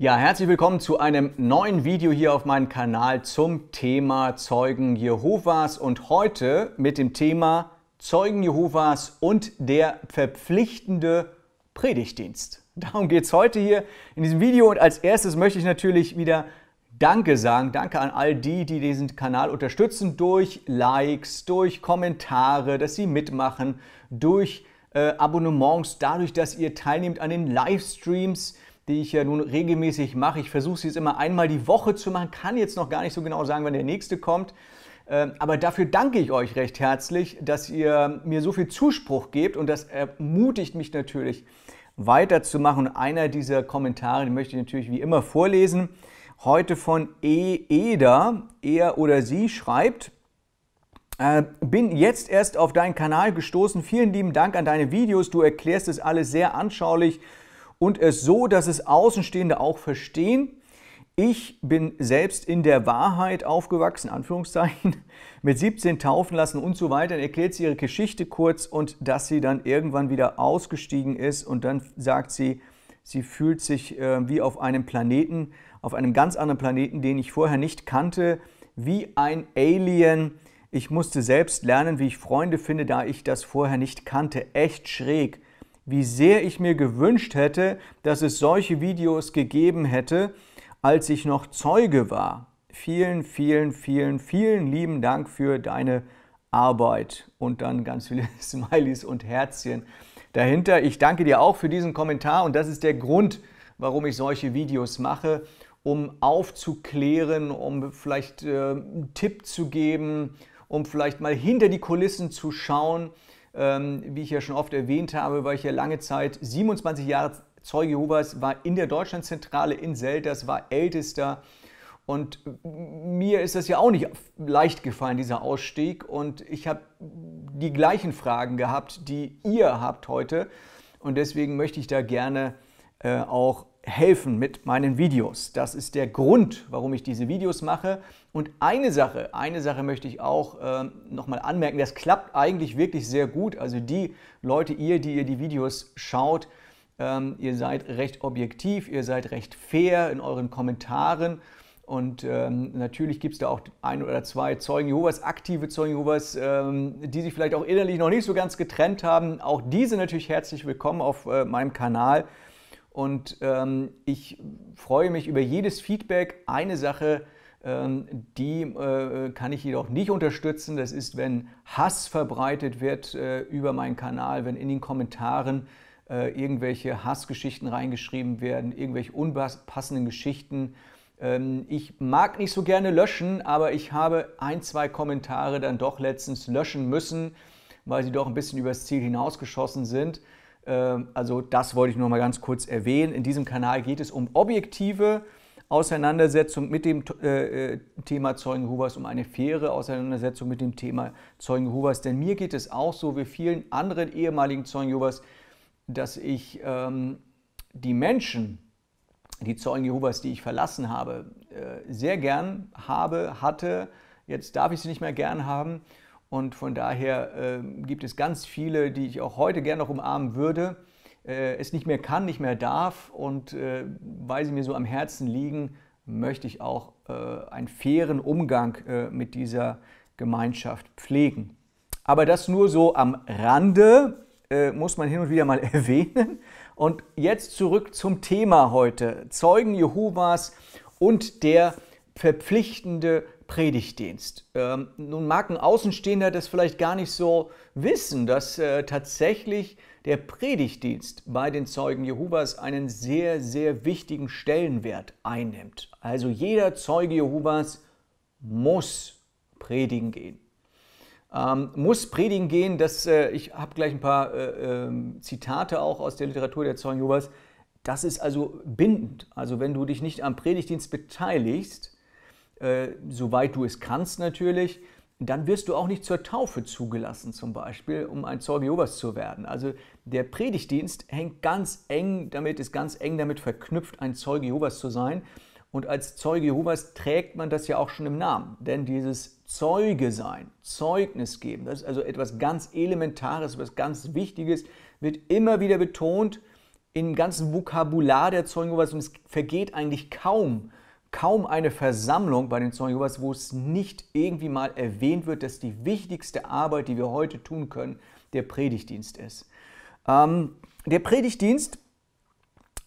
Ja, herzlich willkommen zu einem neuen Video hier auf meinem Kanal zum Thema Zeugen Jehovas und heute mit dem Thema Zeugen Jehovas und der verpflichtende Predigtdienst. Darum geht es heute hier in diesem Video und als erstes möchte ich natürlich wieder Danke sagen. Danke an all die, die diesen Kanal unterstützen durch Likes, durch Kommentare, dass sie mitmachen, durch äh, Abonnements, dadurch, dass ihr teilnehmt an den Livestreams die ich ja nun regelmäßig mache. Ich versuche sie jetzt immer einmal die Woche zu machen, kann jetzt noch gar nicht so genau sagen, wann der nächste kommt. Ähm, aber dafür danke ich euch recht herzlich, dass ihr mir so viel Zuspruch gebt und das ermutigt mich natürlich weiterzumachen. Und einer dieser Kommentare, den möchte ich natürlich wie immer vorlesen, heute von E. Eder. Er oder sie schreibt, äh, bin jetzt erst auf deinen Kanal gestoßen. Vielen lieben Dank an deine Videos. Du erklärst es alles sehr anschaulich und es so, dass es Außenstehende auch verstehen. Ich bin selbst in der Wahrheit aufgewachsen, Anführungszeichen, mit 17 taufen lassen und so weiter. Dann erklärt sie ihre Geschichte kurz und dass sie dann irgendwann wieder ausgestiegen ist und dann sagt sie, sie fühlt sich äh, wie auf einem Planeten, auf einem ganz anderen Planeten, den ich vorher nicht kannte, wie ein Alien. Ich musste selbst lernen, wie ich Freunde finde, da ich das vorher nicht kannte. Echt schräg wie sehr ich mir gewünscht hätte, dass es solche Videos gegeben hätte, als ich noch Zeuge war. Vielen, vielen, vielen, vielen lieben Dank für deine Arbeit und dann ganz viele Smileys und Herzchen dahinter. Ich danke dir auch für diesen Kommentar und das ist der Grund, warum ich solche Videos mache, um aufzuklären, um vielleicht äh, einen Tipp zu geben, um vielleicht mal hinter die Kulissen zu schauen ähm, wie ich ja schon oft erwähnt habe, war ich ja lange Zeit 27 Jahre Zeuge Jehovas, war in der Deutschlandzentrale in Selters, war Ältester. Und mir ist das ja auch nicht leicht gefallen, dieser Ausstieg. Und ich habe die gleichen Fragen gehabt, die ihr habt heute. Und deswegen möchte ich da gerne äh, auch helfen mit meinen Videos. Das ist der Grund, warum ich diese Videos mache. Und eine Sache, eine Sache möchte ich auch äh, nochmal anmerken, das klappt eigentlich wirklich sehr gut. Also die Leute, ihr, die ihr die Videos schaut, ähm, ihr seid recht objektiv, ihr seid recht fair in euren Kommentaren. Und ähm, natürlich gibt es da auch ein oder zwei Zeugen Jehovas, aktive Zeugen Jehovas, ähm, die sich vielleicht auch innerlich noch nicht so ganz getrennt haben. Auch diese natürlich herzlich willkommen auf äh, meinem Kanal. Und ähm, ich freue mich über jedes Feedback. Eine Sache, ähm, die äh, kann ich jedoch nicht unterstützen. Das ist, wenn Hass verbreitet wird äh, über meinen Kanal, wenn in den Kommentaren äh, irgendwelche Hassgeschichten reingeschrieben werden, irgendwelche unpassenden Geschichten. Ähm, ich mag nicht so gerne löschen, aber ich habe ein, zwei Kommentare dann doch letztens löschen müssen, weil sie doch ein bisschen übers Ziel hinausgeschossen sind. Ähm, also das wollte ich nur mal ganz kurz erwähnen. In diesem Kanal geht es um objektive Auseinandersetzung mit dem äh, äh, Thema Zeugen Hubers, um eine faire Auseinandersetzung mit dem Thema Zeugen Hubers. Denn mir geht es auch so wie vielen anderen ehemaligen Zeugen Hubers, dass ich ähm, die Menschen, die Zeugen Jehovas, die ich verlassen habe, äh, sehr gern habe, hatte. Jetzt darf ich sie nicht mehr gern haben. Und von daher äh, gibt es ganz viele, die ich auch heute gerne noch umarmen würde, äh, es nicht mehr kann, nicht mehr darf. Und äh, weil sie mir so am Herzen liegen, möchte ich auch äh, einen fairen Umgang äh, mit dieser Gemeinschaft pflegen. Aber das nur so am Rande äh, muss man hin und wieder mal erwähnen. Und jetzt zurück zum Thema heute. Zeugen Jehovas und der verpflichtende Predigtdienst. Ähm, nun mag ein Außenstehender das vielleicht gar nicht so wissen, dass äh, tatsächlich der Predigtdienst bei den Zeugen Jehovas einen sehr, sehr wichtigen Stellenwert einnimmt. Also jeder Zeuge Jehovas muss predigen gehen. Ähm, muss predigen gehen, das, äh, ich habe gleich ein paar äh, ähm, Zitate auch aus der Literatur der Zeugen Jehovas. Das ist also bindend. Also wenn du dich nicht am Predigtdienst beteiligst, äh, soweit du es kannst natürlich, dann wirst du auch nicht zur Taufe zugelassen, zum Beispiel, um ein Zeuge Jehovas zu werden. Also der Predigtdienst hängt ganz eng damit, ist ganz eng damit verknüpft, ein Zeuge Jehovas zu sein. Und als Zeuge Jehovas trägt man das ja auch schon im Namen. Denn dieses Zeuge sein, Zeugnis geben, das ist also etwas ganz Elementares, etwas ganz Wichtiges, wird immer wieder betont im ganzen Vokabular der Zeugen Jehovas. Und es vergeht eigentlich kaum kaum eine Versammlung bei den Zeugen Jehovas, wo es nicht irgendwie mal erwähnt wird, dass die wichtigste Arbeit, die wir heute tun können, der Predigtdienst ist. Ähm, der Predigtdienst,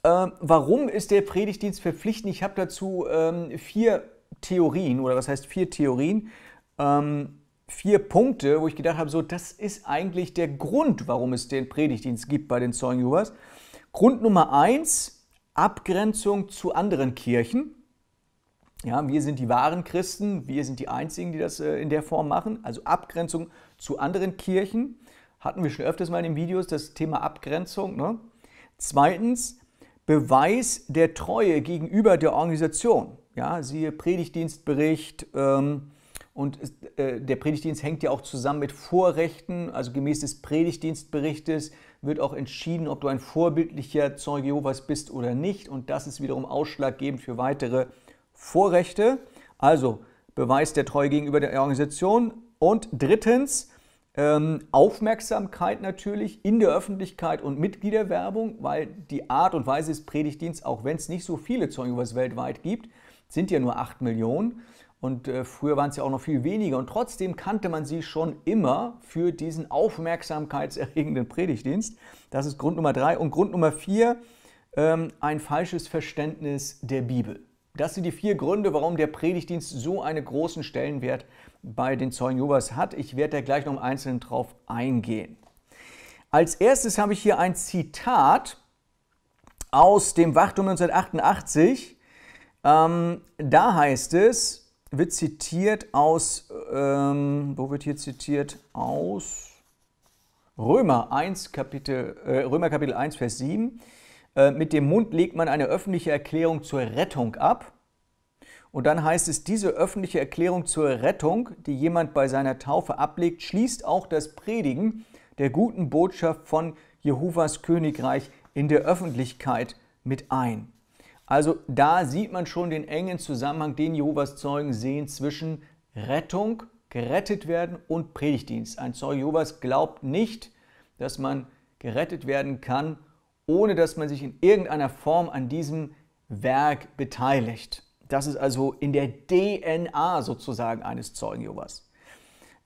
äh, warum ist der Predigtdienst verpflichtend? Ich habe dazu ähm, vier Theorien, oder was heißt vier Theorien, ähm, vier Punkte, wo ich gedacht habe, so, das ist eigentlich der Grund, warum es den Predigtdienst gibt bei den Zeugen Jehovas. Grund Nummer eins, Abgrenzung zu anderen Kirchen. Ja, wir sind die wahren Christen, wir sind die Einzigen, die das äh, in der Form machen. Also Abgrenzung zu anderen Kirchen. Hatten wir schon öfters mal in den Videos das Thema Abgrenzung. Ne? Zweitens, Beweis der Treue gegenüber der Organisation. Ja, siehe Predigtdienstbericht ähm, und äh, der Predigtdienst hängt ja auch zusammen mit Vorrechten. Also gemäß des Predigtdienstberichtes wird auch entschieden, ob du ein vorbildlicher Zeuge Jehovas bist oder nicht. Und das ist wiederum ausschlaggebend für weitere Vorrechte, also Beweis der Treue gegenüber der Organisation. Und drittens ähm, Aufmerksamkeit natürlich in der Öffentlichkeit und Mitgliederwerbung, weil die Art und Weise des Predigtdienstes, auch wenn es nicht so viele Zeugenübers weltweit gibt, sind ja nur 8 Millionen. Und äh, früher waren es ja auch noch viel weniger. Und trotzdem kannte man sie schon immer für diesen aufmerksamkeitserregenden Predigtdienst. Das ist Grund Nummer drei. Und Grund Nummer vier, ähm, ein falsches Verständnis der Bibel. Das sind die vier Gründe, warum der Predigtdienst so einen großen Stellenwert bei den Zeugen Jehovas hat. Ich werde da gleich noch im Einzelnen drauf eingehen. Als erstes habe ich hier ein Zitat aus dem Wachtum 1988. Ähm, da heißt es, wird zitiert aus, ähm, wo wird hier zitiert? Aus Römer 1, Kapitel, äh, Römer Kapitel 1, Vers 7. Äh, mit dem Mund legt man eine öffentliche Erklärung zur Rettung ab. Und dann heißt es, diese öffentliche Erklärung zur Rettung, die jemand bei seiner Taufe ablegt, schließt auch das Predigen der guten Botschaft von Jehovas Königreich in der Öffentlichkeit mit ein. Also da sieht man schon den engen Zusammenhang, den Jehovas Zeugen sehen zwischen Rettung, gerettet werden und Predigtdienst. Ein Zeuge Jehovas glaubt nicht, dass man gerettet werden kann ohne dass man sich in irgendeiner Form an diesem Werk beteiligt. Das ist also in der DNA sozusagen eines Zeugen Jehovas.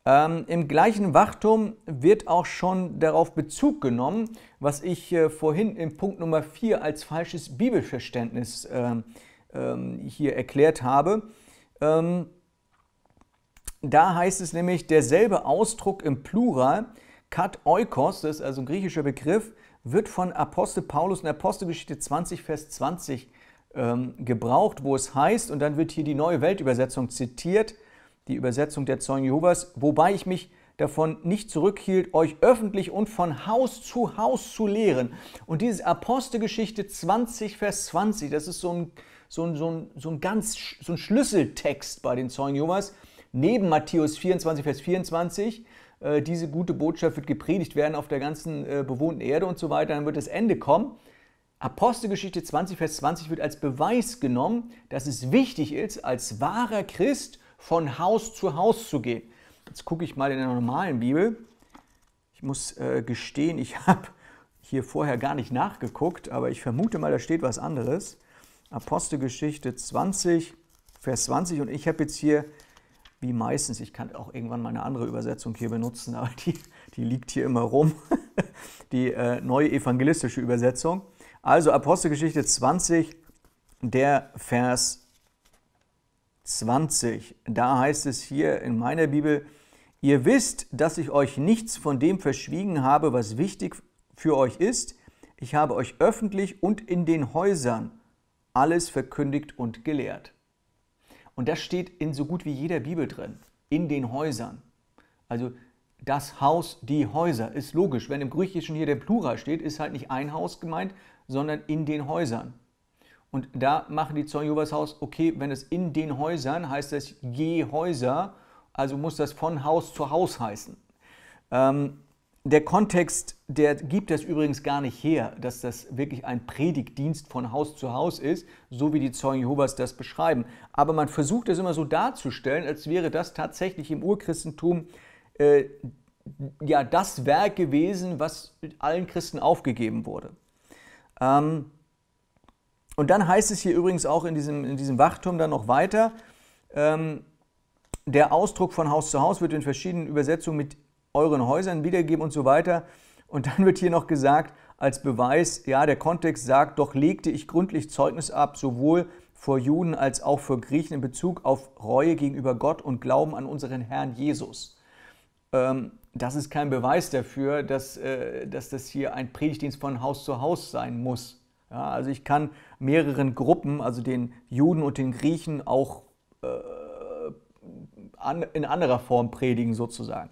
Ähm, Im gleichen Wachtum wird auch schon darauf Bezug genommen, was ich äh, vorhin im Punkt Nummer 4 als falsches Bibelverständnis äh, äh, hier erklärt habe. Ähm, da heißt es nämlich, derselbe Ausdruck im Plural, kat oikos, das ist also ein griechischer Begriff, wird von Apostel Paulus in Apostelgeschichte 20, Vers 20 ähm, gebraucht, wo es heißt, und dann wird hier die neue Weltübersetzung zitiert, die Übersetzung der Zeugen Jehovas, wobei ich mich davon nicht zurückhielt, euch öffentlich und von Haus zu Haus zu lehren. Und dieses Apostelgeschichte 20, Vers 20, das ist so ein, so ein, so ein, so ein ganz so ein Schlüsseltext bei den Zeugen Jehovas, neben Matthäus 24, Vers 24, äh, diese gute Botschaft wird gepredigt werden auf der ganzen äh, bewohnten Erde und so weiter, dann wird das Ende kommen. Apostelgeschichte 20, Vers 20 wird als Beweis genommen, dass es wichtig ist, als wahrer Christ von Haus zu Haus zu gehen. Jetzt gucke ich mal in der normalen Bibel. Ich muss äh, gestehen, ich habe hier vorher gar nicht nachgeguckt, aber ich vermute mal, da steht was anderes. Apostelgeschichte 20, Vers 20 und ich habe jetzt hier wie meistens, ich kann auch irgendwann mal eine andere Übersetzung hier benutzen, aber die, die liegt hier immer rum, die äh, neue evangelistische Übersetzung. Also Apostelgeschichte 20, der Vers 20. Da heißt es hier in meiner Bibel, ihr wisst, dass ich euch nichts von dem verschwiegen habe, was wichtig für euch ist. Ich habe euch öffentlich und in den Häusern alles verkündigt und gelehrt. Und das steht in so gut wie jeder Bibel drin, in den Häusern. Also das Haus, die Häuser, ist logisch. Wenn im Griechischen hier der Plural steht, ist halt nicht ein Haus gemeint, sondern in den Häusern. Und da machen die Zeugen Jehovas Haus, okay, wenn es in den Häusern heißt, das je Häuser, also muss das von Haus zu Haus heißen. Ähm, der Kontext, der gibt es übrigens gar nicht her, dass das wirklich ein Predigtdienst von Haus zu Haus ist, so wie die Zeugen Jehovas das beschreiben. Aber man versucht es immer so darzustellen, als wäre das tatsächlich im Urchristentum äh, ja das Werk gewesen, was allen Christen aufgegeben wurde. Ähm, und dann heißt es hier übrigens auch in diesem, in diesem Wachturm dann noch weiter, ähm, der Ausdruck von Haus zu Haus wird in verschiedenen Übersetzungen mit euren Häusern wiedergeben und so weiter. Und dann wird hier noch gesagt, als Beweis, ja, der Kontext sagt, doch legte ich gründlich Zeugnis ab, sowohl vor Juden als auch vor Griechen in Bezug auf Reue gegenüber Gott und Glauben an unseren Herrn Jesus. Ähm, das ist kein Beweis dafür, dass, äh, dass das hier ein Predigtdienst von Haus zu Haus sein muss. Ja, also ich kann mehreren Gruppen, also den Juden und den Griechen, auch äh, an, in anderer Form predigen sozusagen.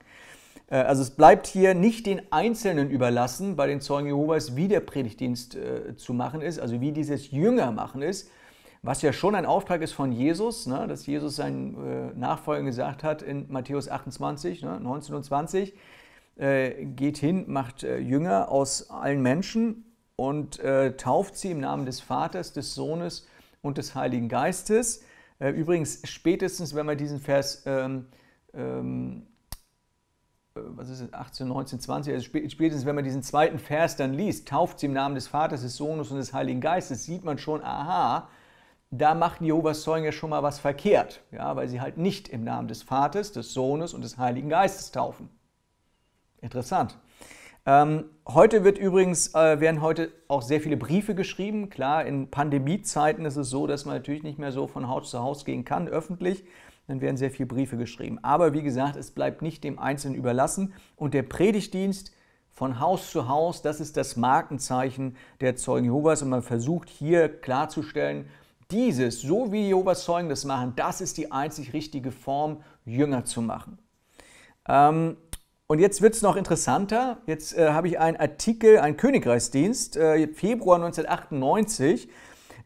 Äh, also es bleibt hier nicht den Einzelnen überlassen, bei den Zeugen Jehovas, wie der Predigtdienst äh, zu machen ist, also wie dieses Jünger machen ist, was ja schon ein Auftrag ist von Jesus, ne, dass Jesus seinen äh, Nachfolgern gesagt hat in Matthäus 28, ne, 19 und 20, geht hin, macht Jünger aus allen Menschen und tauft sie im Namen des Vaters, des Sohnes und des Heiligen Geistes. übrigens, spätestens, wenn man diesen Vers ähm, ähm, äh, was ist es, 18, 19, 20, also spätestens wenn man diesen zweiten Vers dann liest, tauft sie im Namen des Vaters, des Sohnes und des Heiligen Geistes, sieht man schon, aha, da machen Jehovas Zeugen ja schon mal was verkehrt, ja, weil sie halt nicht im Namen des Vaters, des Sohnes und des Heiligen Geistes taufen. Interessant. Ähm, heute wird übrigens, äh, werden heute auch sehr viele Briefe geschrieben. Klar, in Pandemiezeiten ist es so, dass man natürlich nicht mehr so von Haus zu Haus gehen kann, öffentlich dann werden sehr viele Briefe geschrieben. Aber wie gesagt, es bleibt nicht dem Einzelnen überlassen. Und der Predigtdienst von Haus zu Haus, das ist das Markenzeichen der Zeugen Jehovas. Und man versucht hier klarzustellen, dieses, so wie Jehovas Zeugen das machen, das ist die einzig richtige Form, Jünger zu machen. Ähm, und jetzt wird es noch interessanter. Jetzt äh, habe ich einen Artikel, einen Königreichsdienst, äh, Februar 1998.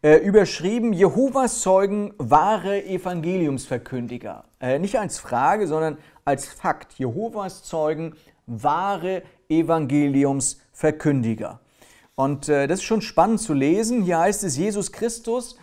Äh, überschrieben, Jehovas Zeugen, wahre Evangeliumsverkündiger. Äh, nicht als Frage, sondern als Fakt. Jehovas Zeugen, wahre Evangeliumsverkündiger. Und äh, das ist schon spannend zu lesen. Hier heißt es, Jesus Christus,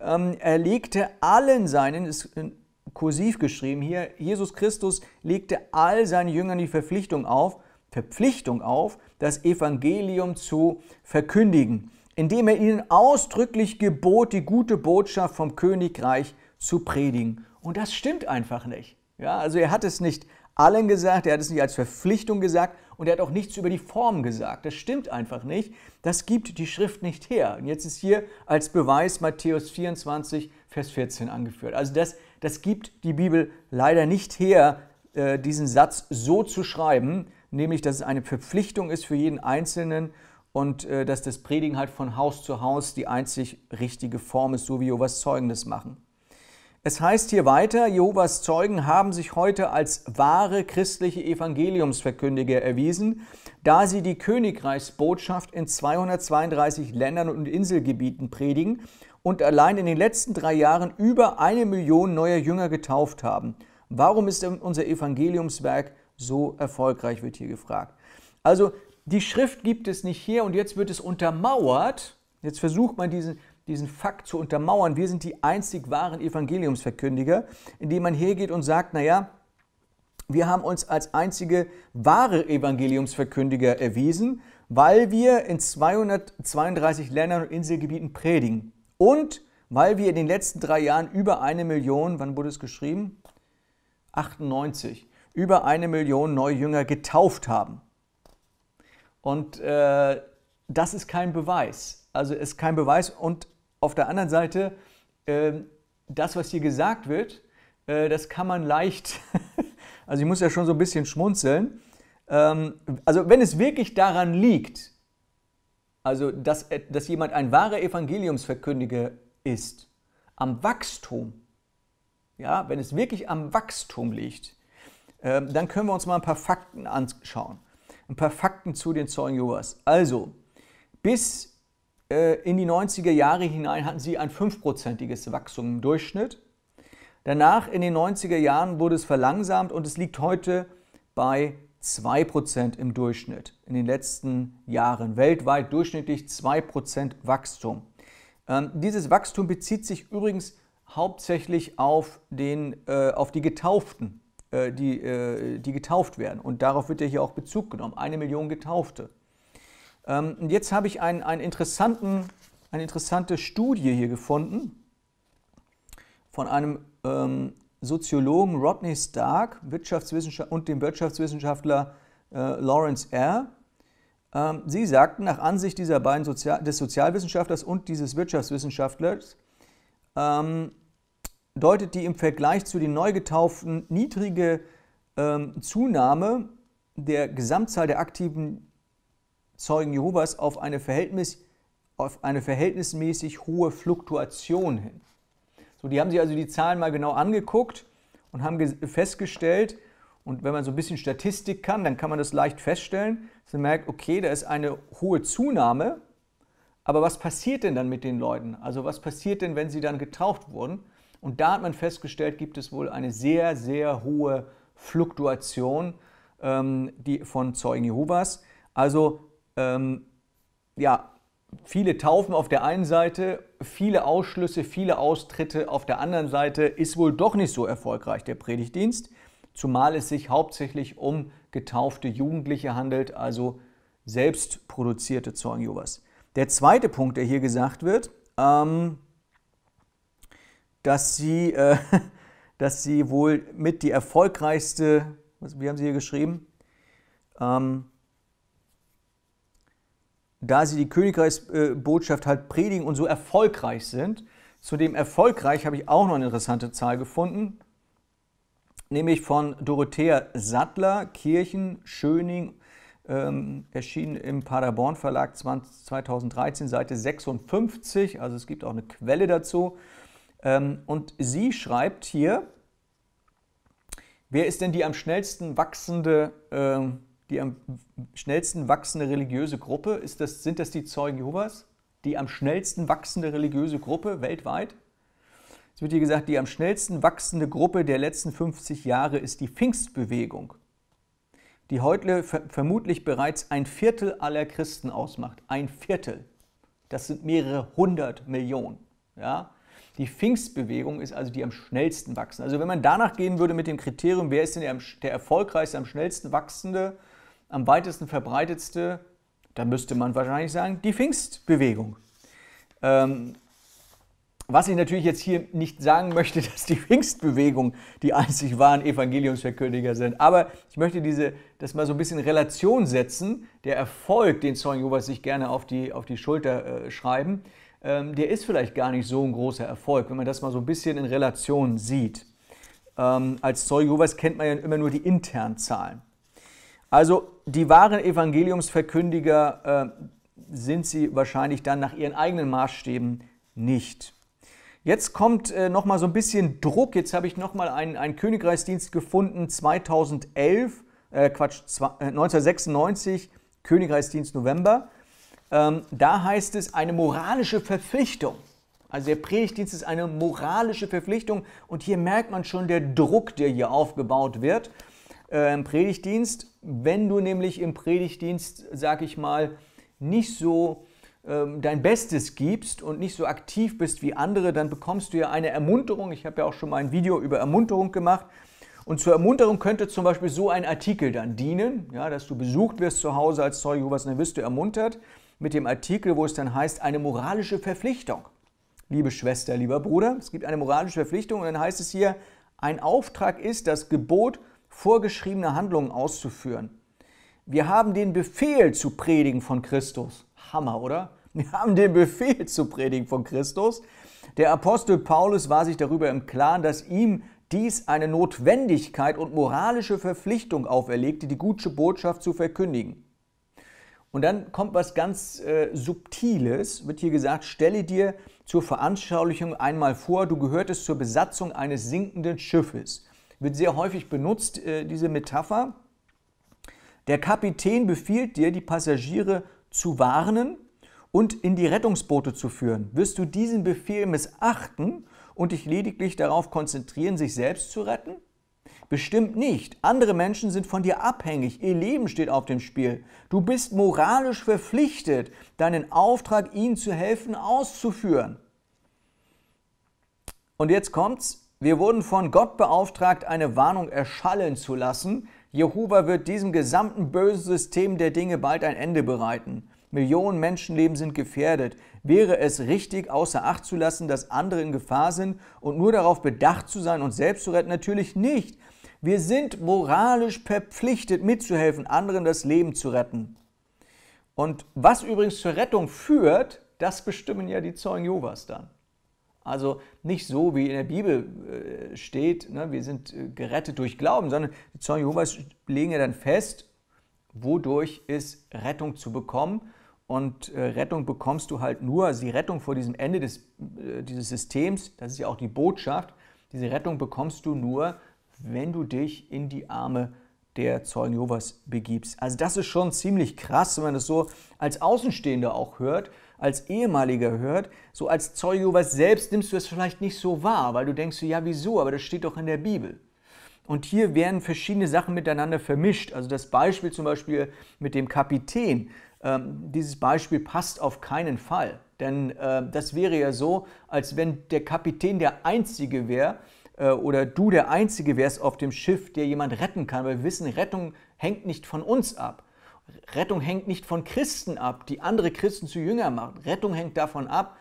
ähm, er legte allen seinen, ist in äh, kursiv geschrieben hier, Jesus Christus legte all seinen Jüngern die Verpflichtung auf, Verpflichtung auf, das Evangelium zu verkündigen indem er ihnen ausdrücklich gebot, die gute Botschaft vom Königreich zu predigen. Und das stimmt einfach nicht. Ja, also er hat es nicht allen gesagt, er hat es nicht als Verpflichtung gesagt und er hat auch nichts über die Form gesagt. Das stimmt einfach nicht. Das gibt die Schrift nicht her. Und jetzt ist hier als Beweis Matthäus 24, Vers 14 angeführt. Also das, das gibt die Bibel leider nicht her, äh, diesen Satz so zu schreiben, nämlich dass es eine Verpflichtung ist für jeden Einzelnen und äh, dass das Predigen halt von Haus zu Haus die einzig richtige Form ist, so wie Jehovas Zeugen das machen. Es heißt hier weiter, Jehovas Zeugen haben sich heute als wahre christliche Evangeliumsverkündiger erwiesen, da sie die Königreichsbotschaft in 232 Ländern und Inselgebieten predigen und allein in den letzten drei Jahren über eine Million neuer Jünger getauft haben. Warum ist denn unser Evangeliumswerk so erfolgreich, wird hier gefragt. Also die Schrift gibt es nicht her und jetzt wird es untermauert. Jetzt versucht man diesen, diesen Fakt zu untermauern. Wir sind die einzig wahren Evangeliumsverkündiger, indem man hergeht und sagt, naja, wir haben uns als einzige wahre Evangeliumsverkündiger erwiesen, weil wir in 232 Ländern und Inselgebieten predigen. Und weil wir in den letzten drei Jahren über eine Million, wann wurde es geschrieben? 98. Über eine Million Neujünger getauft haben. Und äh, das ist kein Beweis. Also ist kein Beweis. Und auf der anderen Seite, äh, das, was hier gesagt wird, äh, das kann man leicht, also ich muss ja schon so ein bisschen schmunzeln. Ähm, also wenn es wirklich daran liegt, also dass, äh, dass jemand ein wahrer Evangeliumsverkündiger ist, am Wachstum, ja, wenn es wirklich am Wachstum liegt, äh, dann können wir uns mal ein paar Fakten anschauen ein paar Fakten zu den Zeugen Jehovas. Also, bis äh, in die 90er Jahre hinein hatten sie ein fünfprozentiges Wachstum im Durchschnitt. Danach in den 90er Jahren wurde es verlangsamt und es liegt heute bei 2% im Durchschnitt. In den letzten Jahren weltweit durchschnittlich 2% Wachstum. Ähm, dieses Wachstum bezieht sich übrigens hauptsächlich auf, den, äh, auf die Getauften. Äh, die, äh, die getauft werden. Und darauf wird ja hier auch Bezug genommen. Eine Million Getaufte. Ähm, und jetzt habe ich einen, einen interessanten, eine interessante Studie hier gefunden von einem ähm, Soziologen Rodney Stark Wirtschaftswissenschaft und dem Wirtschaftswissenschaftler äh, Lawrence R. Ähm, sie sagten, nach Ansicht dieser beiden Sozial des Sozialwissenschaftlers und dieses Wirtschaftswissenschaftlers, ähm, deutet die im Vergleich zu den Neugetauften niedrige ähm, Zunahme der Gesamtzahl der aktiven Zeugen Jehovas auf eine, Verhältnis, auf eine verhältnismäßig hohe Fluktuation hin. So, die haben sich also die Zahlen mal genau angeguckt und haben festgestellt, und wenn man so ein bisschen Statistik kann, dann kann man das leicht feststellen, dass man merkt, okay, da ist eine hohe Zunahme, aber was passiert denn dann mit den Leuten? Also was passiert denn, wenn sie dann getauft wurden? Und da hat man festgestellt, gibt es wohl eine sehr, sehr hohe Fluktuation ähm, die von Zeugen Jehovas. Also ähm, ja, viele Taufen auf der einen Seite, viele Ausschlüsse, viele Austritte auf der anderen Seite ist wohl doch nicht so erfolgreich der Predigtdienst, zumal es sich hauptsächlich um getaufte Jugendliche handelt, also selbst produzierte Zeugen Jehovas. Der zweite Punkt, der hier gesagt wird, ähm, dass sie, äh, dass sie wohl mit die erfolgreichste, wie haben sie hier geschrieben, ähm, da sie die Königreichsbotschaft halt predigen und so erfolgreich sind. Zudem erfolgreich habe ich auch noch eine interessante Zahl gefunden, nämlich von Dorothea Sattler, Kirchen, Schöning, ähm, erschien im Paderborn Verlag 2013, Seite 56, also es gibt auch eine Quelle dazu. Ähm, und sie schreibt hier, wer ist denn die am schnellsten wachsende, ähm, die am schnellsten wachsende religiöse Gruppe? Ist das, sind das die Zeugen Jehovas? Die am schnellsten wachsende religiöse Gruppe weltweit? Es wird hier gesagt, die am schnellsten wachsende Gruppe der letzten 50 Jahre ist die Pfingstbewegung, die heute vermutlich bereits ein Viertel aller Christen ausmacht. Ein Viertel. Das sind mehrere hundert Millionen. Ja? Die Pfingstbewegung ist also die am schnellsten wachsende. Also wenn man danach gehen würde mit dem Kriterium, wer ist denn der, der erfolgreichste, am schnellsten wachsende, am weitesten verbreitetste, dann müsste man wahrscheinlich sagen, die Pfingstbewegung. Ähm, was ich natürlich jetzt hier nicht sagen möchte, dass die Pfingstbewegung die einzig wahren Evangeliumsverkündiger sind, aber ich möchte diese, das mal so ein bisschen in Relation setzen, der Erfolg, den Zeugen Jehovas sich gerne auf die, auf die Schulter äh, schreiben, ähm, der ist vielleicht gar nicht so ein großer Erfolg, wenn man das mal so ein bisschen in Relation sieht. Ähm, als Zeuge Jehovas kennt man ja immer nur die internen Zahlen. Also die wahren Evangeliumsverkündiger äh, sind sie wahrscheinlich dann nach ihren eigenen Maßstäben nicht. Jetzt kommt äh, noch mal so ein bisschen Druck. Jetzt habe ich noch mal einen, einen Königreichsdienst gefunden, 2011, äh, Quatsch, 1996, äh, Königreichsdienst November. Ähm, da heißt es eine moralische Verpflichtung. Also der Predigtdienst ist eine moralische Verpflichtung und hier merkt man schon der Druck, der hier aufgebaut wird äh, im Predigtdienst. Wenn du nämlich im Predigtdienst, sag ich mal, nicht so ähm, dein Bestes gibst und nicht so aktiv bist wie andere, dann bekommst du ja eine Ermunterung. Ich habe ja auch schon mal ein Video über Ermunterung gemacht. Und zur Ermunterung könnte zum Beispiel so ein Artikel dann dienen, ja, dass du besucht wirst zu Hause als Zeuge Jehovas, dann wirst du ermuntert mit dem Artikel, wo es dann heißt, eine moralische Verpflichtung. Liebe Schwester, lieber Bruder, es gibt eine moralische Verpflichtung und dann heißt es hier, ein Auftrag ist, das Gebot vorgeschriebener Handlungen auszuführen. Wir haben den Befehl zu predigen von Christus. Hammer, oder? Wir haben den Befehl zu predigen von Christus. Der Apostel Paulus war sich darüber im Klaren, dass ihm dies eine Notwendigkeit und moralische Verpflichtung auferlegte, die gute Botschaft zu verkündigen. Und dann kommt was ganz äh, Subtiles, wird hier gesagt, stelle dir zur Veranschaulichung einmal vor, du gehörtest zur Besatzung eines sinkenden Schiffes. Wird sehr häufig benutzt, äh, diese Metapher. Der Kapitän befiehlt dir, die Passagiere zu warnen und in die Rettungsboote zu führen. Wirst du diesen Befehl missachten und dich lediglich darauf konzentrieren, sich selbst zu retten? Bestimmt nicht. Andere Menschen sind von dir abhängig. Ihr Leben steht auf dem Spiel. Du bist moralisch verpflichtet, deinen Auftrag, ihnen zu helfen, auszuführen. Und jetzt kommt's. Wir wurden von Gott beauftragt, eine Warnung erschallen zu lassen. Jehova wird diesem gesamten bösen System der Dinge bald ein Ende bereiten. Millionen Menschenleben sind gefährdet. Wäre es richtig, außer Acht zu lassen, dass andere in Gefahr sind und nur darauf bedacht zu sein, und selbst zu retten? Natürlich nicht. Wir sind moralisch verpflichtet, mitzuhelfen, anderen das Leben zu retten. Und was übrigens zur Rettung führt, das bestimmen ja die Zeugen Jehovas dann. Also nicht so, wie in der Bibel äh, steht, ne, wir sind äh, gerettet durch Glauben, sondern die Zeugen Jehovas legen ja dann fest, wodurch ist Rettung zu bekommen. Und äh, Rettung bekommst du halt nur, also die Rettung vor diesem Ende des, äh, dieses Systems, das ist ja auch die Botschaft, diese Rettung bekommst du nur wenn du dich in die Arme der Zeugen Jehovas begibst. Also das ist schon ziemlich krass, wenn man das so als Außenstehender auch hört, als Ehemaliger hört. So als Zeuge Jehovas selbst nimmst du es vielleicht nicht so wahr, weil du denkst, ja wieso, aber das steht doch in der Bibel. Und hier werden verschiedene Sachen miteinander vermischt. Also das Beispiel zum Beispiel mit dem Kapitän. Ähm, dieses Beispiel passt auf keinen Fall. Denn äh, das wäre ja so, als wenn der Kapitän der Einzige wäre, äh, oder du der Einzige wärst auf dem Schiff, der jemand retten kann, weil wir wissen, Rettung hängt nicht von uns ab. Rettung hängt nicht von Christen ab, die andere Christen zu Jünger machen. Rettung hängt davon ab,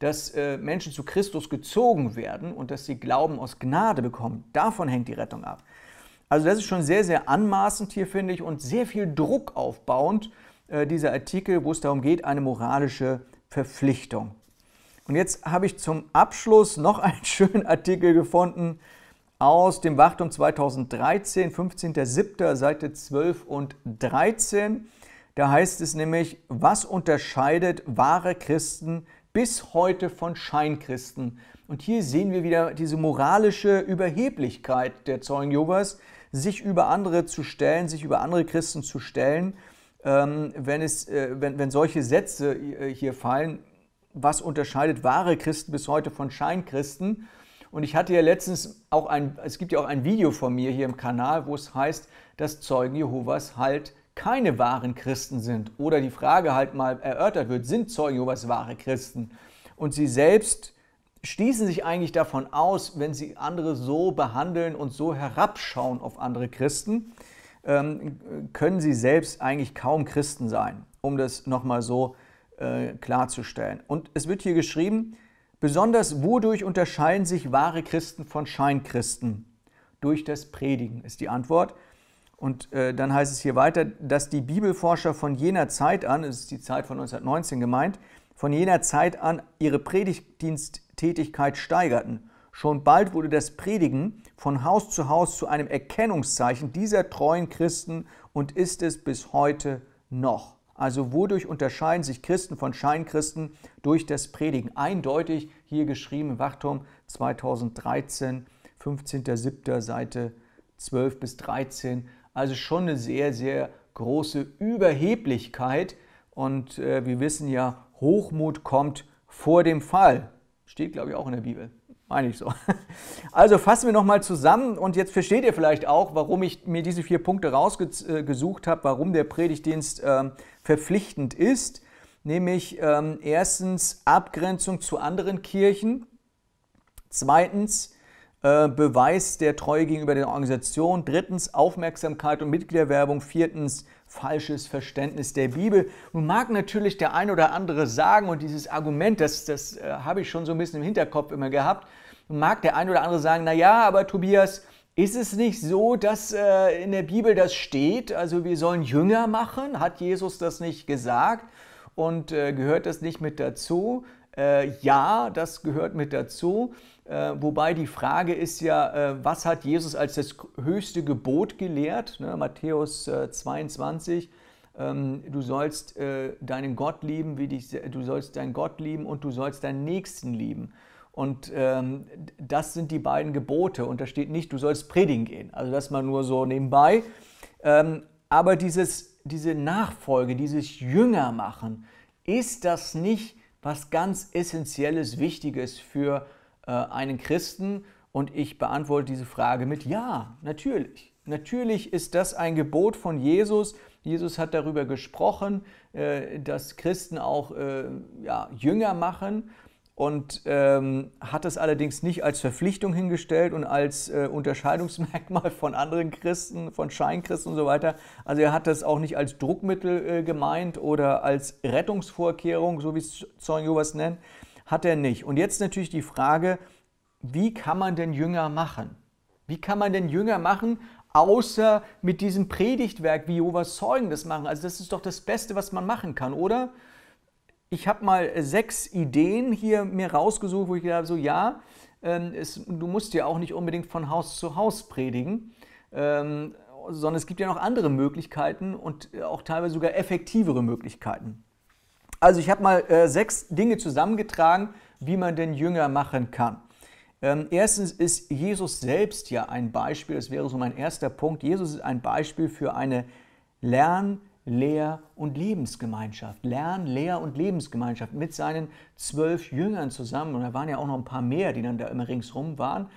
dass äh, Menschen zu Christus gezogen werden und dass sie Glauben aus Gnade bekommen. Davon hängt die Rettung ab. Also das ist schon sehr, sehr anmaßend hier, finde ich, und sehr viel Druck aufbauend, äh, dieser Artikel, wo es darum geht, eine moralische Verpflichtung. Und jetzt habe ich zum Abschluss noch einen schönen Artikel gefunden aus dem Wachtum 2013, 15.07., Seite 12 und 13. Da heißt es nämlich, was unterscheidet wahre Christen bis heute von Scheinkristen? Und hier sehen wir wieder diese moralische Überheblichkeit der Zeugen Jehovas, sich über andere zu stellen, sich über andere Christen zu stellen. Ähm, wenn, es, äh, wenn, wenn solche Sätze äh, hier fallen, was unterscheidet wahre Christen bis heute von Scheinkristen. Und ich hatte ja letztens auch ein, es gibt ja auch ein Video von mir hier im Kanal, wo es heißt, dass Zeugen Jehovas halt keine wahren Christen sind. Oder die Frage halt mal erörtert wird, sind Zeugen Jehovas wahre Christen? Und sie selbst schließen sich eigentlich davon aus, wenn sie andere so behandeln und so herabschauen auf andere Christen, ähm, können sie selbst eigentlich kaum Christen sein, um das nochmal so zu äh, klarzustellen. Und es wird hier geschrieben, besonders wodurch unterscheiden sich wahre Christen von Scheinkristen? Durch das Predigen ist die Antwort. Und äh, dann heißt es hier weiter, dass die Bibelforscher von jener Zeit an, es ist die Zeit von 1919 gemeint, von jener Zeit an ihre Predigtdiensttätigkeit steigerten. Schon bald wurde das Predigen von Haus zu Haus zu einem Erkennungszeichen dieser treuen Christen und ist es bis heute noch. Also wodurch unterscheiden sich Christen von Scheinkristen durch das Predigen? Eindeutig hier geschrieben im Wachturm 2013, 15.07. Seite 12 bis 13. Also schon eine sehr, sehr große Überheblichkeit. Und äh, wir wissen ja, Hochmut kommt vor dem Fall. Steht, glaube ich, auch in der Bibel. Meine ich so. Also fassen wir nochmal zusammen und jetzt versteht ihr vielleicht auch, warum ich mir diese vier Punkte rausgesucht äh, habe, warum der Predigtdienst äh, verpflichtend ist, nämlich ähm, erstens Abgrenzung zu anderen Kirchen, zweitens äh, Beweis der Treue gegenüber der Organisation, drittens Aufmerksamkeit und Mitgliederwerbung, viertens falsches Verständnis der Bibel. Nun mag natürlich der ein oder andere sagen, und dieses Argument, das, das äh, habe ich schon so ein bisschen im Hinterkopf immer gehabt, mag der ein oder andere sagen, naja, aber Tobias, ist es nicht so, dass äh, in der Bibel das steht, also wir sollen Jünger machen? Hat Jesus das nicht gesagt? Und äh, gehört das nicht mit dazu? Äh, ja, das gehört mit dazu. Äh, wobei die Frage ist ja, äh, was hat Jesus als das höchste Gebot gelehrt? Ne? Matthäus 22, äh, ähm, du sollst deinen Gott lieben, wie dich, du sollst deinen Gott lieben und du sollst deinen Nächsten lieben. Und ähm, das sind die beiden Gebote. Und da steht nicht, du sollst predigen gehen. Also das mal nur so nebenbei. Ähm, aber dieses, diese Nachfolge, dieses Jüngermachen, ist das nicht was ganz Essentielles, Wichtiges für äh, einen Christen? Und ich beantworte diese Frage mit Ja, natürlich. Natürlich ist das ein Gebot von Jesus. Jesus hat darüber gesprochen, äh, dass Christen auch äh, ja, Jünger machen und ähm, hat es allerdings nicht als Verpflichtung hingestellt und als äh, Unterscheidungsmerkmal von anderen Christen, von Scheinkristen und so weiter. Also er hat das auch nicht als Druckmittel äh, gemeint oder als Rettungsvorkehrung, so wie es Zeugen Jehovas nennt, hat er nicht. Und jetzt natürlich die Frage, wie kann man denn Jünger machen? Wie kann man denn Jünger machen, außer mit diesem Predigtwerk wie Jehovas Zeugen das machen? Also das ist doch das Beste, was man machen kann, oder? ich habe mal äh, sechs Ideen hier mir rausgesucht, wo ich gedacht habe, so ja, ähm, es, du musst ja auch nicht unbedingt von Haus zu Haus predigen, ähm, sondern es gibt ja noch andere Möglichkeiten und äh, auch teilweise sogar effektivere Möglichkeiten. Also ich habe mal äh, sechs Dinge zusammengetragen, wie man denn Jünger machen kann. Ähm, erstens ist Jesus selbst ja ein Beispiel, das wäre so mein erster Punkt. Jesus ist ein Beispiel für eine Lern- Lehr- und Lebensgemeinschaft. Lern-, Lehr- und Lebensgemeinschaft mit seinen zwölf Jüngern zusammen, und da waren ja auch noch ein paar mehr, die dann da immer ringsrum waren,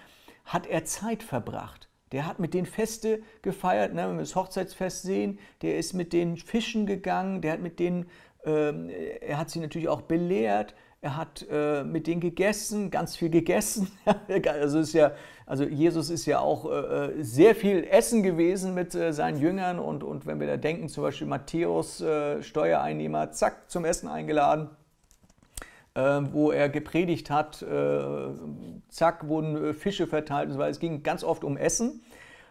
hat er Zeit verbracht. Der hat mit denen Feste gefeiert, ne, wenn wir das Hochzeitsfest sehen, der ist mit den Fischen gegangen, der hat mit denen, ähm, er hat sie natürlich auch belehrt, er hat äh, mit denen gegessen, ganz viel gegessen. also ist ja also Jesus ist ja auch äh, äh, sehr viel Essen gewesen mit äh, seinen Jüngern und, und wenn wir da denken, zum Beispiel Matthäus, äh, Steuereinnehmer, zack, zum Essen eingeladen äh, wo er gepredigt hat, äh, zack, wurden Fische verteilt und so weiter. Es ging ganz oft um Essen.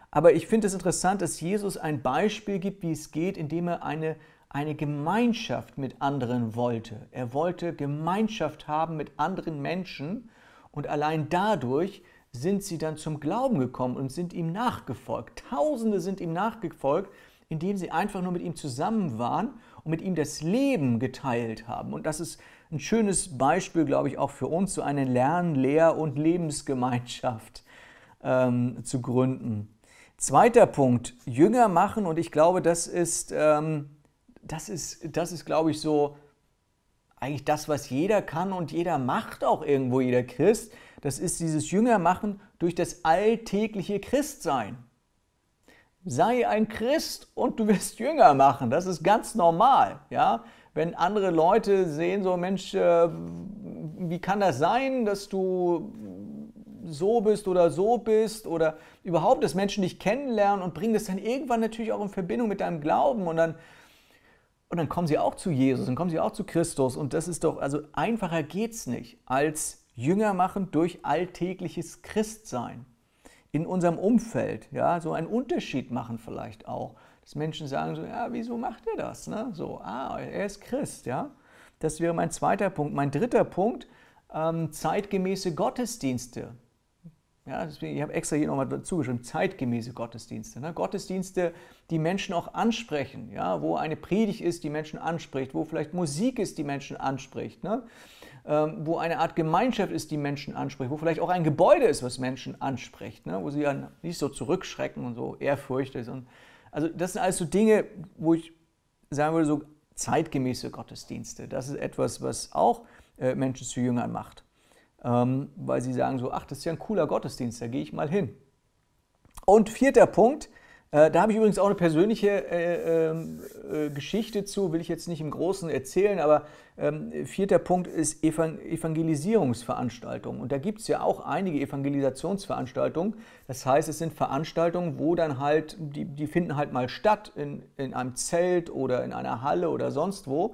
Aber ich finde es interessant, dass Jesus ein Beispiel gibt, wie es geht, indem er eine, eine Gemeinschaft mit anderen wollte. Er wollte Gemeinschaft haben mit anderen Menschen und allein dadurch sind sie dann zum Glauben gekommen und sind ihm nachgefolgt. Tausende sind ihm nachgefolgt, indem sie einfach nur mit ihm zusammen waren und mit ihm das Leben geteilt haben. Und das ist ein schönes Beispiel, glaube ich, auch für uns, so eine Lern-, Lehr- und Lebensgemeinschaft ähm, zu gründen. Zweiter Punkt, Jünger machen, und ich glaube, das ist, ähm, das ist, das ist glaube ich, so eigentlich das, was jeder kann und jeder macht auch irgendwo, jeder Christ. Das ist dieses Jüngermachen durch das alltägliche Christsein. Sei ein Christ und du wirst Jünger machen. Das ist ganz normal. Ja? Wenn andere Leute sehen, so Mensch, äh, wie kann das sein, dass du so bist oder so bist oder überhaupt, dass Menschen dich kennenlernen und bringen das dann irgendwann natürlich auch in Verbindung mit deinem Glauben und dann, und dann kommen sie auch zu Jesus und kommen sie auch zu Christus und das ist doch, also einfacher geht es nicht, als Jünger machen durch alltägliches Christsein in unserem Umfeld, ja, so einen Unterschied machen vielleicht auch. Dass Menschen sagen so, ja, wieso macht er das? Ne? So, ah, er ist Christ, ja. Das wäre mein zweiter Punkt. Mein dritter Punkt, ähm, zeitgemäße Gottesdienste. Ja, deswegen, ich habe extra hier nochmal dazu geschrieben, zeitgemäße Gottesdienste. Ne? Gottesdienste, die Menschen auch ansprechen, ja? wo eine Predigt ist, die Menschen anspricht, wo vielleicht Musik ist, die Menschen anspricht. Ne? Ähm, wo eine Art Gemeinschaft ist, die Menschen anspricht, wo vielleicht auch ein Gebäude ist, was Menschen anspricht, ne? wo sie dann nicht so zurückschrecken und so ehrfürchtig sind. also das sind alles so Dinge, wo ich sagen würde, so zeitgemäße Gottesdienste. Das ist etwas, was auch äh, Menschen zu Jüngern macht, ähm, weil sie sagen so, ach, das ist ja ein cooler Gottesdienst, da gehe ich mal hin. Und vierter Punkt, äh, da habe ich übrigens auch eine persönliche äh, ähm, äh, Geschichte zu, will ich jetzt nicht im Großen erzählen, aber ähm, vierter Punkt ist Evangelisierungsveranstaltungen. Und da gibt es ja auch einige Evangelisationsveranstaltungen. Das heißt, es sind Veranstaltungen, wo dann halt, die, die finden halt mal statt in, in einem Zelt oder in einer Halle oder sonst wo.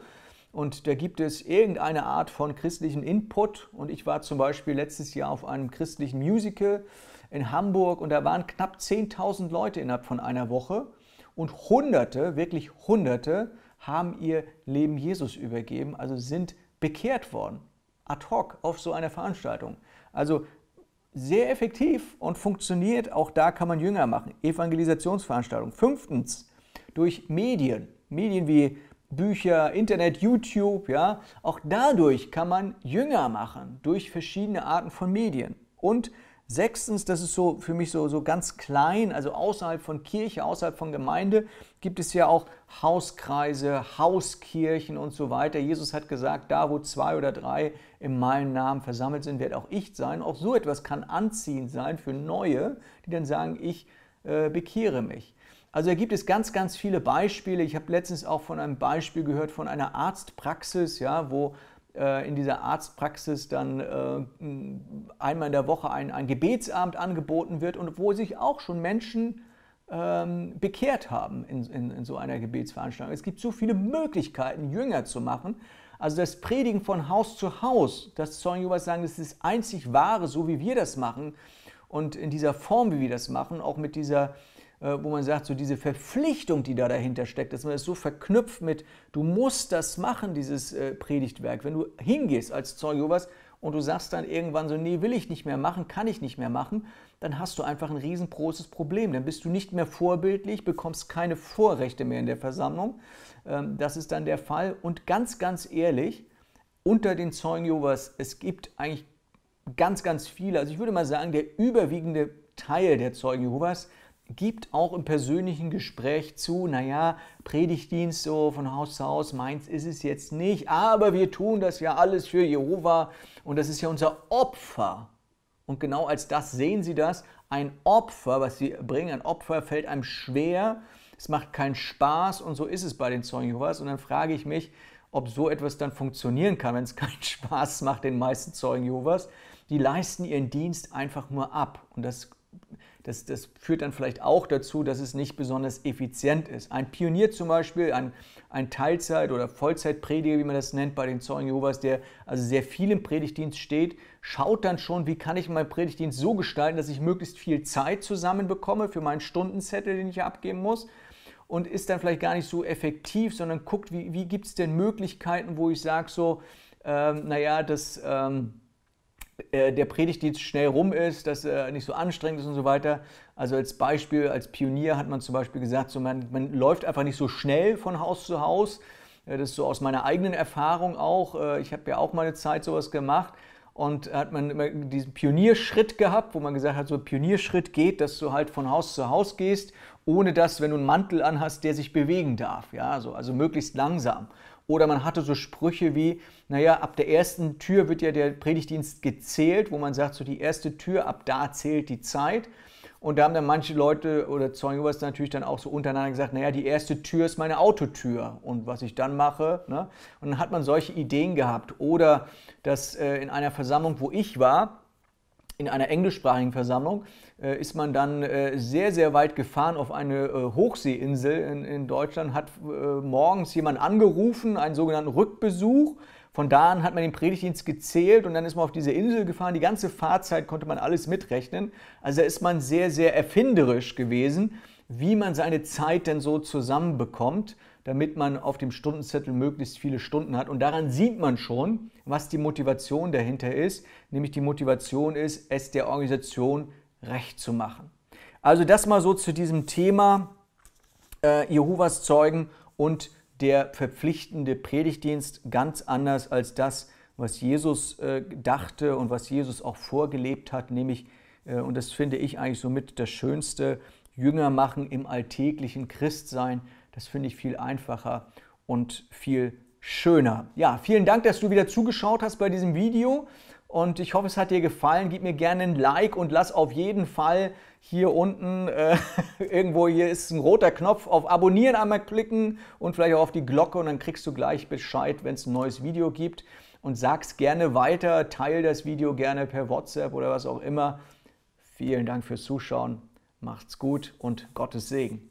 Und da gibt es irgendeine Art von christlichen Input. Und ich war zum Beispiel letztes Jahr auf einem christlichen Musical in Hamburg und da waren knapp 10.000 Leute innerhalb von einer Woche und Hunderte, wirklich Hunderte, haben ihr Leben Jesus übergeben, also sind bekehrt worden, ad hoc auf so einer Veranstaltung. Also sehr effektiv und funktioniert, auch da kann man Jünger machen, Evangelisationsveranstaltung. Fünftens, durch Medien, Medien wie Bücher, Internet, YouTube, ja, auch dadurch kann man Jünger machen, durch verschiedene Arten von Medien. Und Sechstens, das ist so für mich so, so ganz klein, also außerhalb von Kirche, außerhalb von Gemeinde gibt es ja auch Hauskreise, Hauskirchen und so weiter. Jesus hat gesagt, da wo zwei oder drei in meinem Namen versammelt sind, werde auch ich sein. Auch so etwas kann anziehend sein für Neue, die dann sagen, ich äh, bekehre mich. Also da gibt es ganz, ganz viele Beispiele. Ich habe letztens auch von einem Beispiel gehört von einer Arztpraxis, ja, wo äh, in dieser Arztpraxis dann äh, einmal in der Woche ein, ein Gebetsabend angeboten wird und wo sich auch schon Menschen ähm, bekehrt haben in, in, in so einer Gebetsveranstaltung. Es gibt so viele Möglichkeiten, Jünger zu machen. Also das Predigen von Haus zu Haus, das Zeugen Jehovas sagen, das ist das einzig wahre, so wie wir das machen und in dieser Form, wie wir das machen, auch mit dieser äh, wo man sagt, so diese Verpflichtung, die da dahinter steckt, dass man das so verknüpft mit, du musst das machen, dieses äh, Predigtwerk. Wenn du hingehst als Zeuge Jehovas und du sagst dann irgendwann so, nee, will ich nicht mehr machen, kann ich nicht mehr machen, dann hast du einfach ein riesengroßes Problem. Dann bist du nicht mehr vorbildlich, bekommst keine Vorrechte mehr in der Versammlung. Ähm, das ist dann der Fall. Und ganz, ganz ehrlich, unter den Zeugen Jehovas, es gibt eigentlich ganz, ganz viele, also ich würde mal sagen, der überwiegende Teil der Zeugen Jehovas gibt auch im persönlichen Gespräch zu, naja, Predigtdienst so von Haus zu Haus, meins ist es jetzt nicht, aber wir tun das ja alles für Jehova und das ist ja unser Opfer. Und genau als das sehen sie das, ein Opfer, was sie bringen, ein Opfer fällt einem schwer, es macht keinen Spaß und so ist es bei den Zeugen Jehovas. Und dann frage ich mich, ob so etwas dann funktionieren kann, wenn es keinen Spaß macht den meisten Zeugen Jehovas. Die leisten ihren Dienst einfach nur ab und das das, das führt dann vielleicht auch dazu, dass es nicht besonders effizient ist. Ein Pionier zum Beispiel, ein, ein Teilzeit- oder Vollzeitprediger, wie man das nennt bei den Zeugen Jehovas, der also sehr viel im Predigtdienst steht, schaut dann schon, wie kann ich meinen Predigtdienst so gestalten, dass ich möglichst viel Zeit zusammen bekomme für meinen Stundenzettel, den ich abgeben muss und ist dann vielleicht gar nicht so effektiv, sondern guckt, wie, wie gibt es denn Möglichkeiten, wo ich sage so, ähm, naja, das... Ähm, äh, der Predigtdienst schnell rum ist, dass er äh, nicht so anstrengend ist und so weiter. Also als Beispiel, als Pionier hat man zum Beispiel gesagt, so man, man läuft einfach nicht so schnell von Haus zu Haus. Äh, das ist so aus meiner eigenen Erfahrung auch. Äh, ich habe ja auch mal eine Zeit sowas gemacht. Und hat man immer diesen Pionierschritt gehabt, wo man gesagt hat, so Pionierschritt geht, dass du halt von Haus zu Haus gehst, ohne dass, wenn du einen Mantel anhast, der sich bewegen darf. Ja, so, also möglichst langsam. Oder man hatte so Sprüche wie, naja, ab der ersten Tür wird ja der Predigtdienst gezählt, wo man sagt, so die erste Tür, ab da zählt die Zeit. Und da haben dann manche Leute oder Zeugen was natürlich dann auch so untereinander gesagt, naja, die erste Tür ist meine Autotür und was ich dann mache. Ne? Und dann hat man solche Ideen gehabt. Oder dass äh, in einer Versammlung, wo ich war, in einer englischsprachigen Versammlung, äh, ist man dann äh, sehr, sehr weit gefahren auf eine äh, Hochseeinsel in, Deutschland, hat morgens jemand angerufen, einen sogenannten Rückbesuch. Von da an hat man den Predigtdienst gezählt und dann ist man auf diese Insel gefahren. Die ganze Fahrzeit konnte man alles mitrechnen. Also da ist man sehr, sehr erfinderisch gewesen, wie man seine Zeit denn so zusammenbekommt, damit man auf dem Stundenzettel möglichst viele Stunden hat. Und daran sieht man schon, was die Motivation dahinter ist. Nämlich die Motivation ist, es der Organisation recht zu machen. Also das mal so zu diesem Thema äh, Jehovas Zeugen und der verpflichtende Predigtdienst ganz anders als das, was Jesus äh, dachte und was Jesus auch vorgelebt hat, nämlich, äh, und das finde ich eigentlich somit das Schönste, Jünger machen im alltäglichen Christsein. Das finde ich viel einfacher und viel schöner. Ja, vielen Dank, dass du wieder zugeschaut hast bei diesem Video. Und ich hoffe, es hat dir gefallen. Gib mir gerne ein Like und lass auf jeden Fall hier unten, äh, irgendwo hier ist ein roter Knopf, auf Abonnieren einmal klicken und vielleicht auch auf die Glocke und dann kriegst du gleich Bescheid, wenn es ein neues Video gibt. Und sag's gerne weiter, teile das Video gerne per WhatsApp oder was auch immer. Vielen Dank fürs Zuschauen. Macht's gut und Gottes Segen.